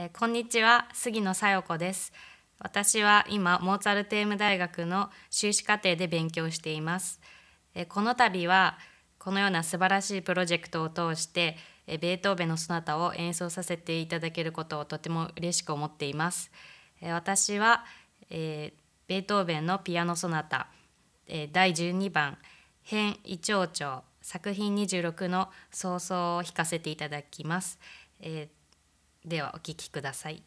えこんにちは杉野紗よ子です私は今モーツァルテーム大学の修士課程で勉強しています、えこの度はこのような素晴らしいプロジェクトを通して、えベートーベンのソナタを演奏させていただけることをとても嬉しく思っています、え私は、えベートーベンのピアノソナタ、え第12番編胃腸腸作品26の「早々」を弾かせていただきます、えーではお聴きください。